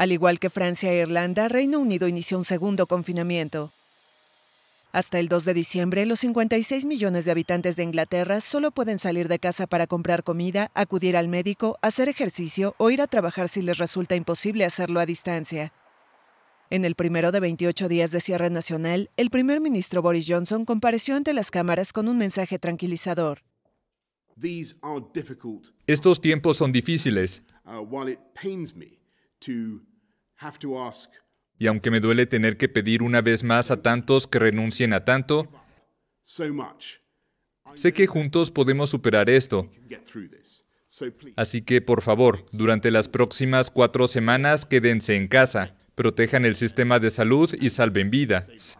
Al igual que Francia e Irlanda, Reino Unido inició un segundo confinamiento. Hasta el 2 de diciembre, los 56 millones de habitantes de Inglaterra solo pueden salir de casa para comprar comida, acudir al médico, hacer ejercicio o ir a trabajar si les resulta imposible hacerlo a distancia. En el primero de 28 días de cierre nacional, el primer ministro Boris Johnson compareció ante las cámaras con un mensaje tranquilizador. Estos tiempos son difíciles. Uh, y aunque me duele tener que pedir una vez más a tantos que renuncien a tanto, sé que juntos podemos superar esto. Así que, por favor, durante las próximas cuatro semanas quédense en casa, protejan el sistema de salud y salven vidas.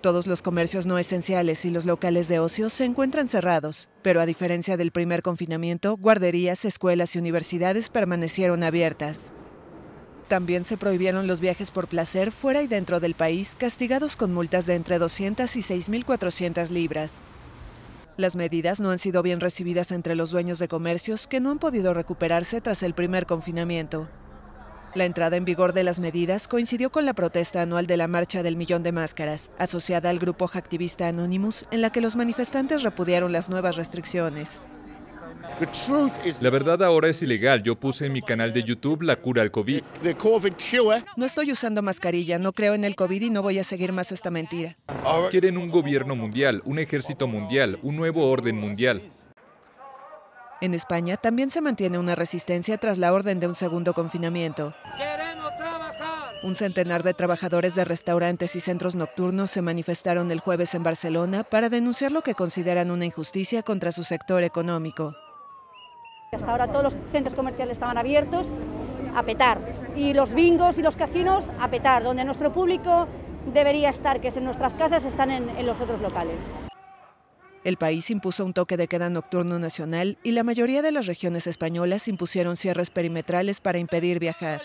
Todos los comercios no esenciales y los locales de ocio se encuentran cerrados, pero a diferencia del primer confinamiento, guarderías, escuelas y universidades permanecieron abiertas. También se prohibieron los viajes por placer fuera y dentro del país, castigados con multas de entre 200 y 6.400 libras. Las medidas no han sido bien recibidas entre los dueños de comercios que no han podido recuperarse tras el primer confinamiento. La entrada en vigor de las medidas coincidió con la protesta anual de la Marcha del Millón de Máscaras, asociada al grupo hacktivista Anonymous, en la que los manifestantes repudiaron las nuevas restricciones. La verdad ahora es ilegal. Yo puse en mi canal de YouTube la cura al COVID. No estoy usando mascarilla, no creo en el COVID y no voy a seguir más esta mentira. Quieren un gobierno mundial, un ejército mundial, un nuevo orden mundial. En España también se mantiene una resistencia tras la orden de un segundo confinamiento. Un centenar de trabajadores de restaurantes y centros nocturnos se manifestaron el jueves en Barcelona para denunciar lo que consideran una injusticia contra su sector económico. Hasta ahora todos los centros comerciales estaban abiertos a petar y los bingos y los casinos a petar, donde nuestro público debería estar, que es en nuestras casas, están en, en los otros locales. El país impuso un toque de queda nocturno nacional y la mayoría de las regiones españolas impusieron cierres perimetrales para impedir viajar.